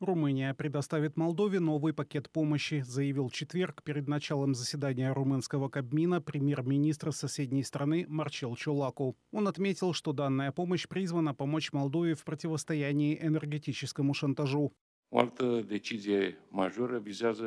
Румыния предоставит Молдове новый пакет помощи, заявил в четверг перед началом заседания румынского Кабмина премьер-министр соседней страны Марчел Чулаку. Он отметил, что данная помощь призвана помочь Молдове в противостоянии энергетическому шантажу.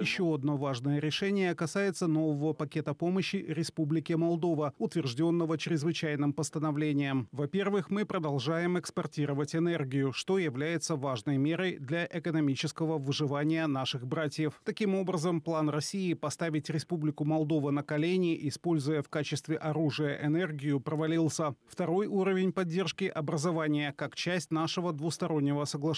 Еще одно важное решение касается нового пакета помощи Республике Молдова, утвержденного чрезвычайным постановлением. Во-первых, мы продолжаем экспортировать энергию, что является важной мерой для экономического выживания наших братьев. Таким образом, план России поставить Республику Молдова на колени, используя в качестве оружия энергию, провалился. Второй уровень поддержки – образования как часть нашего двустороннего соглашения.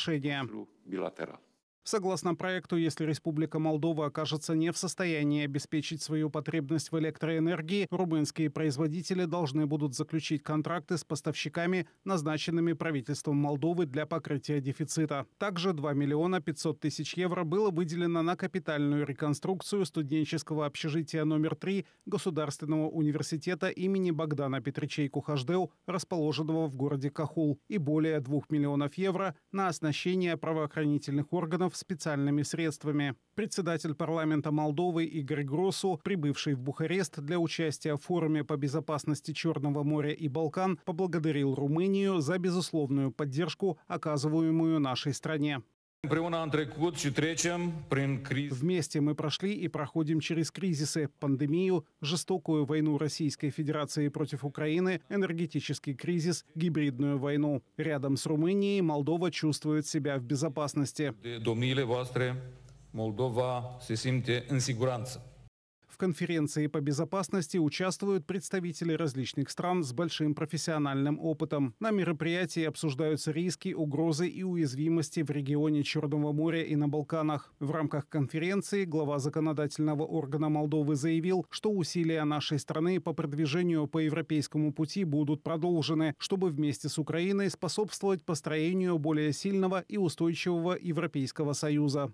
Билатерал. Согласно проекту, если Республика Молдова окажется не в состоянии обеспечить свою потребность в электроэнергии, румынские производители должны будут заключить контракты с поставщиками, назначенными правительством Молдовы для покрытия дефицита. Также 2 миллиона 500 тысяч евро было выделено на капитальную реконструкцию студенческого общежития номер 3 Государственного университета имени Богдана Петричей-Кухаждеу, расположенного в городе Кахул, и более 2 миллионов евро на оснащение правоохранительных органов специальными средствами. Председатель парламента Молдовы Игорь Гросу, прибывший в Бухарест для участия в форуме по безопасности Черного моря и Балкан, поблагодарил Румынию за безусловную поддержку, оказываемую нашей стране. Вместе мы прошли и проходим через кризисы, пандемию, жестокую войну Российской Федерации против Украины, энергетический кризис, гибридную войну. Рядом с Румынией Молдова чувствует себя в безопасности. Молдова se simte în siguranță. В конференции по безопасности участвуют представители различных стран с большим профессиональным опытом. На мероприятии обсуждаются риски, угрозы и уязвимости в регионе Черного моря и на Балканах. В рамках конференции глава законодательного органа Молдовы заявил, что усилия нашей страны по продвижению по европейскому пути будут продолжены, чтобы вместе с Украиной способствовать построению более сильного и устойчивого Европейского Союза.